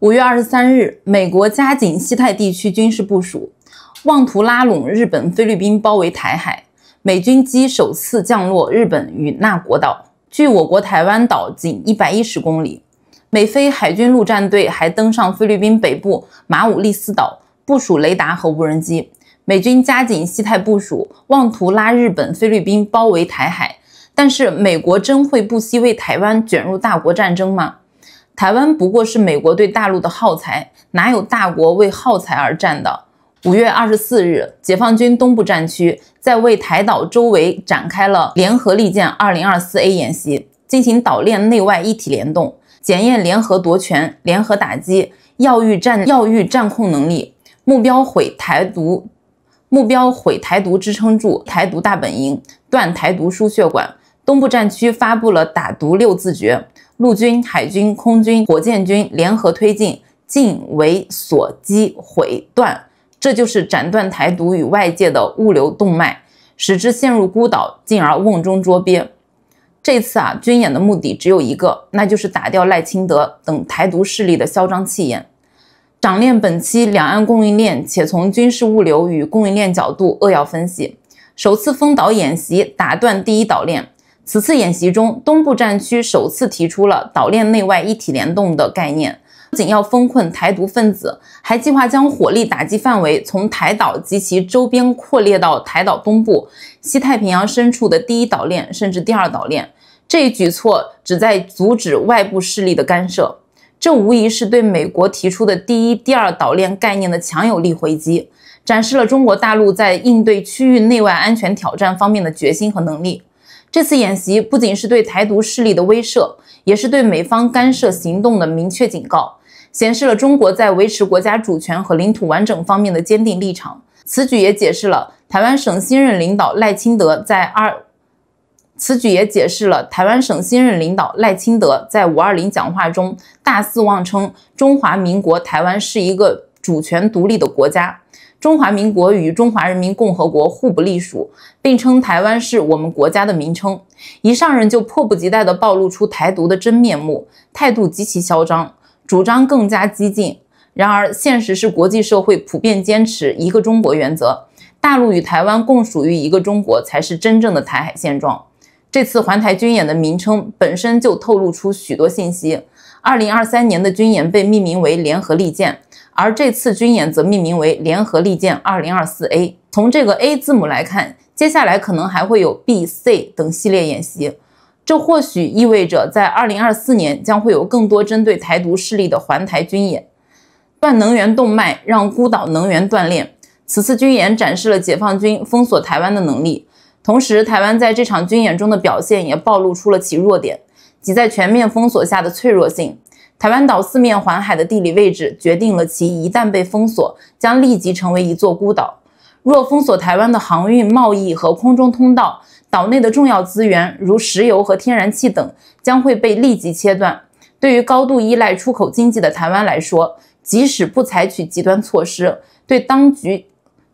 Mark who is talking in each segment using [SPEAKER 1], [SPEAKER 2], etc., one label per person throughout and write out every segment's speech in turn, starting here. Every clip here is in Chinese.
[SPEAKER 1] 五月二十三日，美国加紧西太地区军事部署，妄图拉拢日本、菲律宾包围台海。美军机首次降落日本与那国岛，距我国台湾岛仅一百一十公里。美菲海军陆战队还登上菲律宾北部马武立斯岛，部署雷达和无人机。美军加紧西太部署，妄图拉日本、菲律宾包围台海。但是，美国真会不惜为台湾卷入大国战争吗？台湾不过是美国对大陆的耗材，哪有大国为耗材而战的？五月二十四日，解放军东部战区在为台岛周围展开了联合利剑二零二四 A 演习，进行岛链内外一体联动，检验联合夺权、联合打击、要域战、要域战控能力，目标毁台独，目标毁台独支撑柱，台独大本营，断台独输血管。东部战区发布了打独六字诀。陆军、海军、空军、火箭军联合推进，尽为所击毁断。这就是斩断台独与外界的物流动脉，使之陷入孤岛，进而瓮中捉鳖。这次啊，军演的目的只有一个，那就是打掉赖清德等台独势力的嚣张气焰，掌链本期两岸供应链，且从军事物流与供应链角度扼要分析。首次封岛演习，打断第一岛链。此次演习中，东部战区首次提出了岛链内外一体联动的概念，不仅要封困台独分子，还计划将火力打击范围从台岛及其周边扩列到台岛东部、西太平洋深处的第一岛链，甚至第二岛链。这一举措旨在阻止外部势力的干涉，这无疑是对美国提出的第一、第二岛链概念的强有力回击，展示了中国大陆在应对区域内外安全挑战方面的决心和能力。这次演习不仅是对台独势力的威慑，也是对美方干涉行动的明确警告，显示了中国在维持国家主权和领土完整方面的坚定立场。此举也解释了台湾省新任领导赖清德在二此举也解释了台湾省新任领导赖清德在五二零讲话中大肆妄称“中华民国台湾是一个主权独立的国家”。中华民国与中华人民共和国互不隶属，并称台湾是我们国家的名称。一上任就迫不及待地暴露出台独的真面目，态度极其嚣张，主张更加激进。然而，现实是国际社会普遍坚持一个中国原则，大陆与台湾共属于一个中国才是真正的台海现状。这次环台军演的名称本身就透露出许多信息。2023年的军演被命名为“联合利剑”。而这次军演则命名为“联合利剑 2024A”。从这个 A 字母来看，接下来可能还会有 B、C 等系列演习。这或许意味着，在2024年将会有更多针对台独势力的环台军演。断能源动脉，让孤岛能源断裂。此次军演展示了解放军封锁台湾的能力，同时，台湾在这场军演中的表现也暴露出了其弱点，即在全面封锁下的脆弱性。台湾岛四面环海的地理位置决定了其一旦被封锁，将立即成为一座孤岛。若封锁台湾的航运、贸易和空中通道，岛内的重要资源如石油和天然气等将会被立即切断。对于高度依赖出口经济的台湾来说，即使不采取极端措施，对当局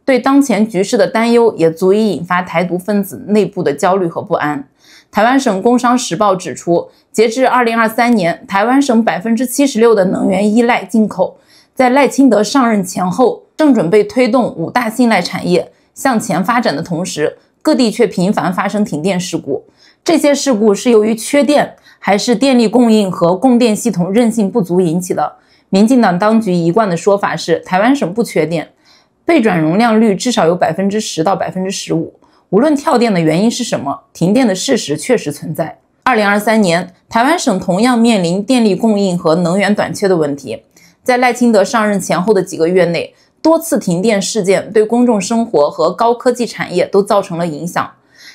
[SPEAKER 1] 对当前局势的担忧也足以引发台独分子内部的焦虑和不安。台湾省工商时报指出，截至二零二三年，台湾省百分之七十六的能源依赖进口。在赖清德上任前后，正准备推动五大信赖产业向前发展的同时，各地却频繁发生停电事故。这些事故是由于缺电，还是电力供应和供电系统韧性不足引起的？民进党当局一贯的说法是，台湾省不缺电，备转容量率至少有百分之十到百分之十五。无论跳电的原因是什么，停电的事实确实存在。二零二三年，台湾省同样面临电力供应和能源短缺的问题。在赖清德上任前后的几个月内，多次停电事件对公众生活和高科技产业都造成了影响。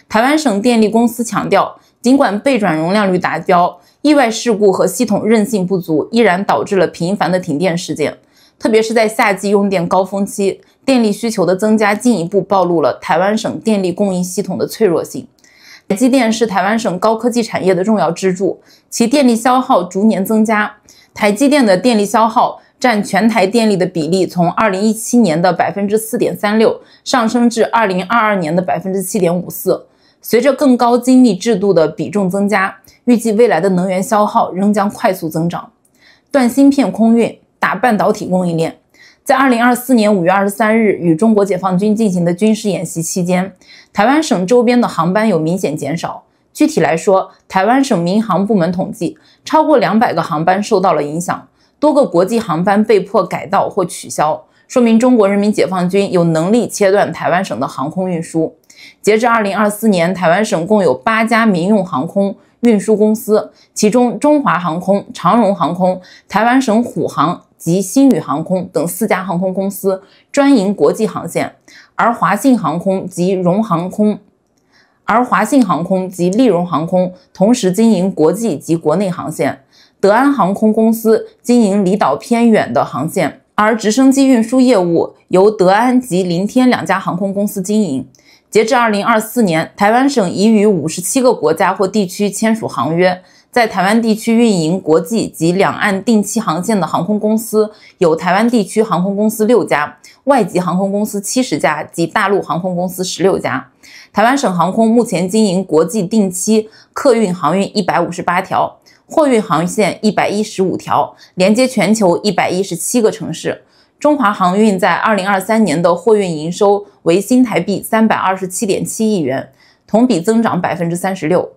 [SPEAKER 1] 台湾省电力公司强调，尽管备转容量率达标，意外事故和系统韧性不足依然导致了频繁的停电事件，特别是在夏季用电高峰期。电力需求的增加进一步暴露了台湾省电力供应系统的脆弱性。台积电是台湾省高科技产业的重要支柱，其电力消耗逐年增加。台积电的电力消耗占全台电力的比例从2017年的4.36%上升至2022年的7.54%。随着更高精密制度的比重增加，预计未来的能源消耗仍将快速增长。断芯片空运打半导体供应链。在二零二四年五月二十三日与中国解放军进行的军事演习期间，台湾省周边的航班有明显减少。具体来说，台湾省民航部门统计，超过两百个航班受到了影响，多个国际航班被迫改道或取消，说明中国人民解放军有能力切断台湾省的航空运输。截至二零二四年，台湾省共有八家民用航空运输公司，其中中华航空、长荣航空、台湾省虎航。及新宇航空等四家航空公司专营国际航线，而华信航空及荣航空，而华信航空及利荣航空同时经营国际及国内航线，德安航空公司经营离岛偏远的航线，而直升机运输业务由德安及凌天两家航空公司经营。截至二零二四年，台湾省已与五十七个国家或地区签署航约。在台湾地区运营国际及两岸定期航线的航空公司有台湾地区航空公司六家、外籍航空公司七十家及大陆航空公司十六家。台湾省航空目前经营国际定期客运航运一百五十八条、货运航线一百一十五条，连接全球一百一十七个城市。中华航运在二零二三年的货运营收为新台币三百二十七点七亿元，同比增长百分之三十六。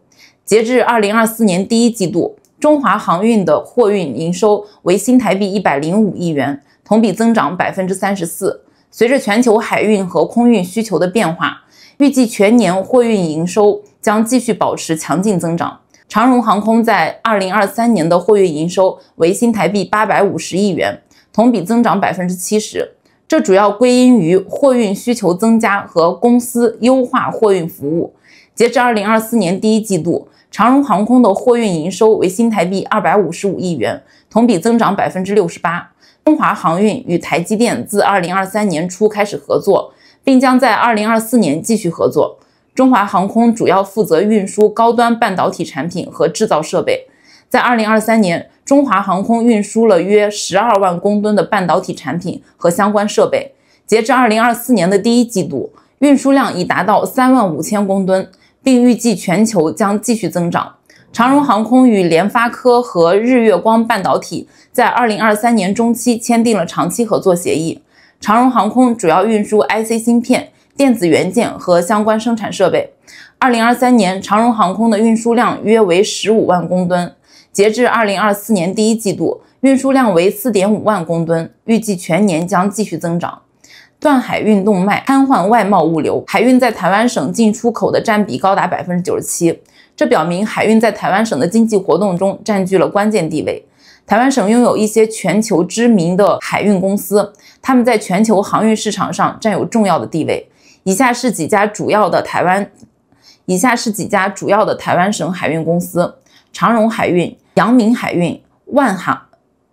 [SPEAKER 1] 截至二零二四年第一季度，中华航运的货运营收为新台币一百零五亿元，同比增长百分之三十四。随着全球海运和空运需求的变化，预计全年货运营收将继续保持强劲增长。长荣航空在二零二三年的货运营收为新台币八百五十亿元，同比增长百分之七十，这主要归因于货运需求增加和公司优化货运服务。截至二零二四年第一季度，长荣航空的货运营收为新台币二百五十五亿元，同比增长百分之六十八。中华航运与台积电自二零二三年初开始合作，并将在二零二四年继续合作。中华航空主要负责运输高端半导体产品和制造设备。在二零二三年，中华航空运输了约十二万公吨的半导体产品和相关设备。截至二零二四年的第一季度，运输量已达到三万五千公吨。并预计全球将继续增长。长荣航空与联发科和日月光半导体在二零二三年中期签订了长期合作协议。长荣航空主要运输 IC 芯片、电子元件和相关生产设备。二零二三年，长荣航空的运输量约为十五万公吨。截至二零二四年第一季度，运输量为四点五万公吨，预计全年将继续增长。断海运动脉，瘫痪外贸物流。海运在台湾省进出口的占比高达百分之九十七，这表明海运在台湾省的经济活动中占据了关键地位。台湾省拥有一些全球知名的海运公司，他们在全球航运市场上占有重要的地位。以下是几家主要的台湾以下是几家主要的台湾省海运公司：长荣海运、阳明海运、万航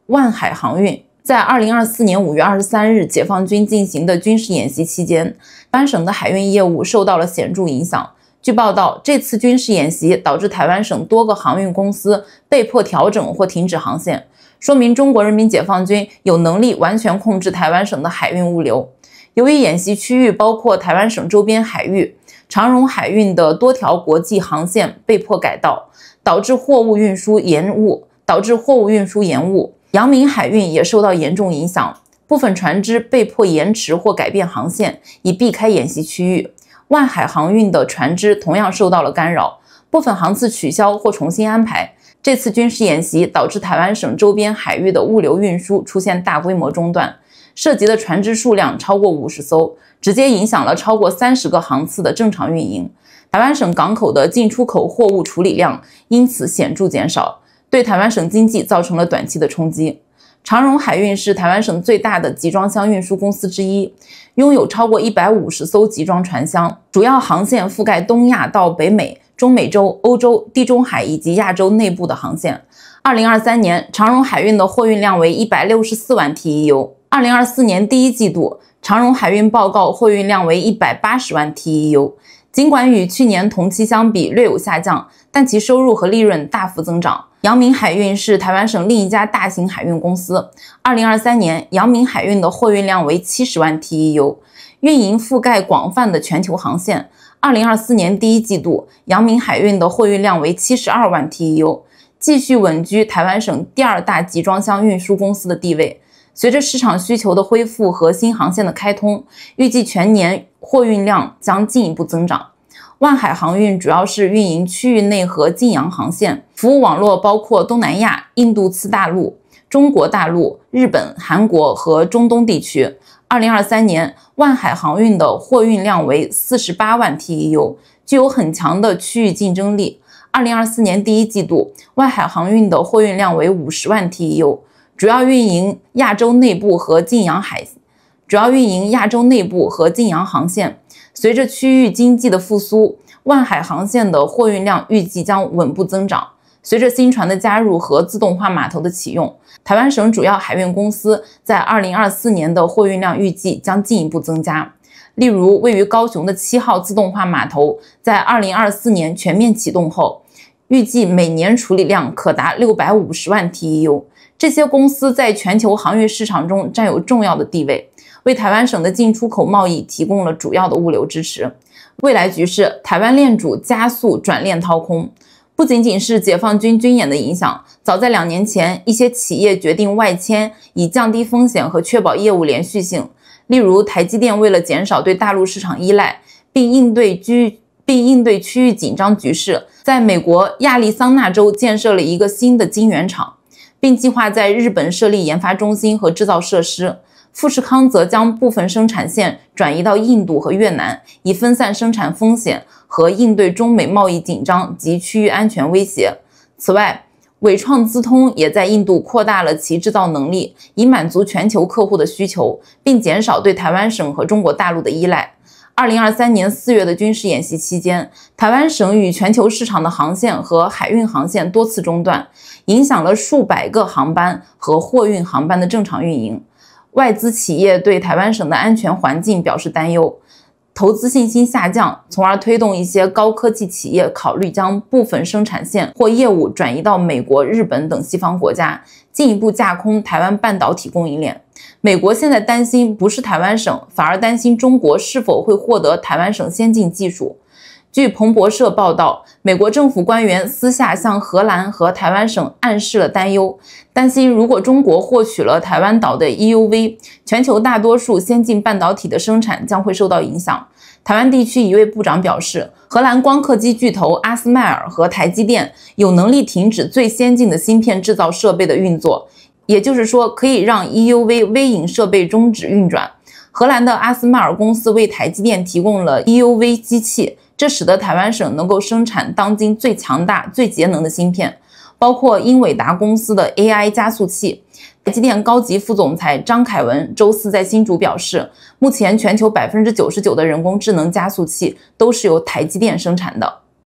[SPEAKER 1] 万海航运。在二零二四年五月二十三日，解放军进行的军事演习期间，班省的海运业务受到了显著影响。据报道，这次军事演习导致台湾省多个航运公司被迫调整或停止航线，说明中国人民解放军有能力完全控制台湾省的海运物流。由于演习区域包括台湾省周边海域，长荣海运的多条国际航线被迫改道，导致货物运输延误，导致货物运输延误。阳明海运也受到严重影响，部分船只被迫延迟或改变航线以避开演习区域。万海航运的船只同样受到了干扰，部分航次取消或重新安排。这次军事演习导致台湾省周边海域的物流运输出现大规模中断，涉及的船只数量超过五十艘，直接影响了超过三十个航次的正常运营。台湾省港口的进出口货物处理量因此显著减少。对台湾省经济造成了短期的冲击。长荣海运是台湾省最大的集装箱运输公司之一，拥有超过一百五十艘集装箱船，箱主要航线覆盖东亚到北美、中美洲、欧洲、地中海以及亚洲内部的航线。二零二三年，长荣海运的货运量为一百六十四万 TEU。二零二四年第一季度，长荣海运报告货运量为一百八十万 TEU。尽管与去年同期相比略有下降，但其收入和利润大幅增长。阳明海运是台湾省另一家大型海运公司。二零二三年，阳明海运的货运量为七十万 TEU，运营覆盖广泛的全球航线。二零二四年第一季度，阳明海运的货运量为七十二万 TEU，继续稳居台湾省第二大集装箱运输公司的地位。随着市场需求的恢复和新航线的开通，预计全年货运量将进一步增长。万海航运主要是运营区域内和晋阳航线，服务网络包括东南亚、印度次大陆、中国大陆、日本、韩国和中东地区。2023年，万海航运的货运量为48万 TEU，具有很强的区域竞争力。2024年第一季度，万海航运的货运量为50万 TEU。主要运营亚洲内部和近洋海，主要运营亚洲内部和近洋航线。随着区域经济的复苏，万海航线的货运量预计将稳步增长。随着新船的加入和自动化码头的启用，台湾省主要海运公司在2024年的货运量预计将进一步增加。例如，位于高雄的七号自动化码头在2024年全面启动后，预计每年处理量可达650万 TEU。这些公司在全球航运市场中占有重要的地位，为台湾省的进出口贸易提供了主要的物流支持。未来局势，台湾链主加速转链掏空，不仅仅是解放军军演的影响。早在两年前，一些企业决定外迁，以降低风险和确保业务连续性。例如，台积电为了减少对大陆市场依赖，并应对居并应对区域紧张局势，在美国亚利桑那州建设了一个新的晶圆厂。并计划在日本设立研发中心和制造设施，富士康则将部分生产线转移到印度和越南，以分散生产风险和应对中美贸易紧张及区域安全威胁。此外，伟创资通也在印度扩大了其制造能力，以满足全球客户的需求，并减少对台湾省和中国大陆的依赖。二零二三年四月的军事演习期间，台湾省与全球市场的航线和海运航线多次中断，影响了数百个航班和货运航班的正常运营。外资企业对台湾省的安全环境表示担忧，投资信心下降，从而推动一些高科技企业考虑将部分生产线或业务转移到美国、日本等西方国家，进一步架空台湾半导体供应链。美国现在担心不是台湾省，反而担心中国是否会获得台湾省先进技术。据彭博社报道，美国政府官员私下向荷兰和台湾省暗示了担忧，担心如果中国获取了台湾岛的 EUV，全球大多数先进半导体的生产将会受到影响。台湾地区一位部长表示，荷兰光刻机巨头阿斯麦尔和台积电有能力停止最先进的芯片制造设备的运作。也就是说，可以让 EUV 微影设备终止运转。荷兰的阿斯麦尔公司为台积电提供了 EUV 机器，这使得台湾省能够生产当今最强大、最节能的芯片，包括英伟达公司的 AI 加速器。台积电高级副总裁张凯文周四在新竹表示，目前全球百分之九十九的人工智能加速器都是由台积电生产的。